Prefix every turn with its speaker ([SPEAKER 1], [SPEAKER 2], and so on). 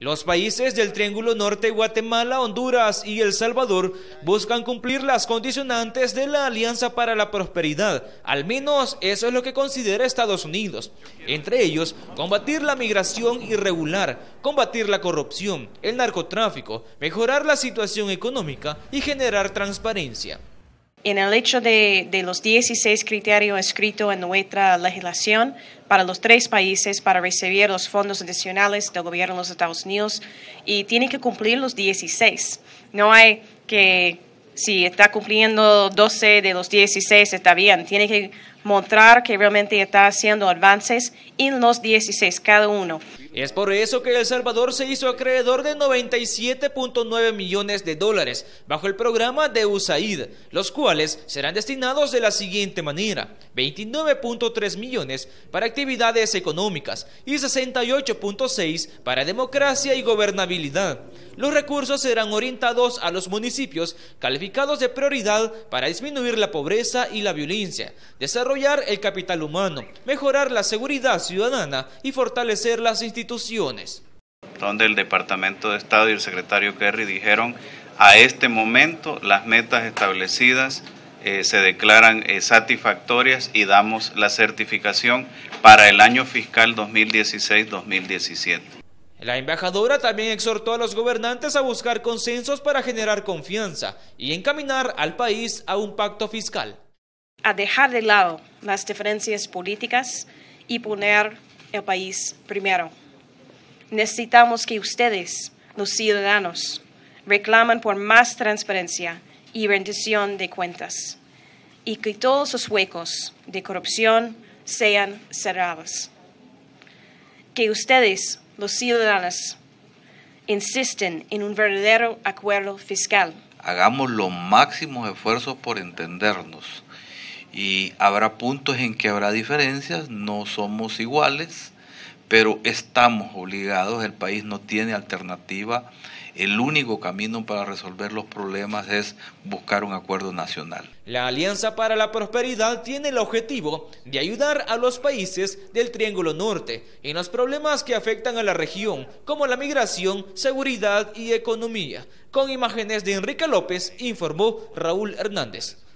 [SPEAKER 1] Los países del Triángulo Norte, Guatemala, Honduras y El Salvador buscan cumplir las condicionantes de la Alianza para la Prosperidad. Al menos eso es lo que considera Estados Unidos. Entre ellos, combatir la migración irregular, combatir la corrupción, el narcotráfico, mejorar la situación económica y generar
[SPEAKER 2] transparencia. En el hecho de, los 16 criterios escritos en nuestra legislación para los tres países para recibir los fondos adicionales del gobierno de los Estados Unidos y tiene que cumplir los 16. No hay que, si está cumpliendo 12 de los 16, está bien, tiene que mostrar que realmente está haciendo avances en los 16 cada uno.
[SPEAKER 1] Es por eso que El Salvador se hizo acreedor de 97.9 millones de dólares bajo el programa de USAID, los cuales serán destinados de la siguiente manera, 29.3 millones para actividades económicas y 68.6 para democracia y gobernabilidad. Los recursos serán orientados a los municipios calificados de prioridad para disminuir la pobreza y la violencia, desarrollar desarrollar el capital humano, mejorar la seguridad ciudadana y fortalecer las instituciones.
[SPEAKER 3] Donde el Departamento de Estado y el secretario Kerry dijeron, a este momento las metas establecidas eh, se declaran eh, satisfactorias y damos la certificación para el año fiscal 2016-2017.
[SPEAKER 1] La embajadora también exhortó a los gobernantes a buscar consensos para generar confianza y encaminar al país a un pacto fiscal
[SPEAKER 2] a dejar de lado las diferencias políticas y poner el país primero. Necesitamos que ustedes, los ciudadanos, reclamen por más transparencia y rendición de cuentas y que todos los huecos de corrupción sean cerrados. Que ustedes, los ciudadanos, insisten en un verdadero acuerdo fiscal.
[SPEAKER 4] Hagamos los máximos esfuerzos por entendernos y habrá puntos en que habrá diferencias, no somos iguales, pero estamos obligados, el país no tiene alternativa, el único camino para resolver los problemas es buscar un acuerdo nacional.
[SPEAKER 1] La Alianza para la Prosperidad tiene el objetivo de ayudar a los países del Triángulo Norte en los problemas que afectan a la región, como la migración, seguridad y economía. Con imágenes de Enrique López, informó Raúl Hernández.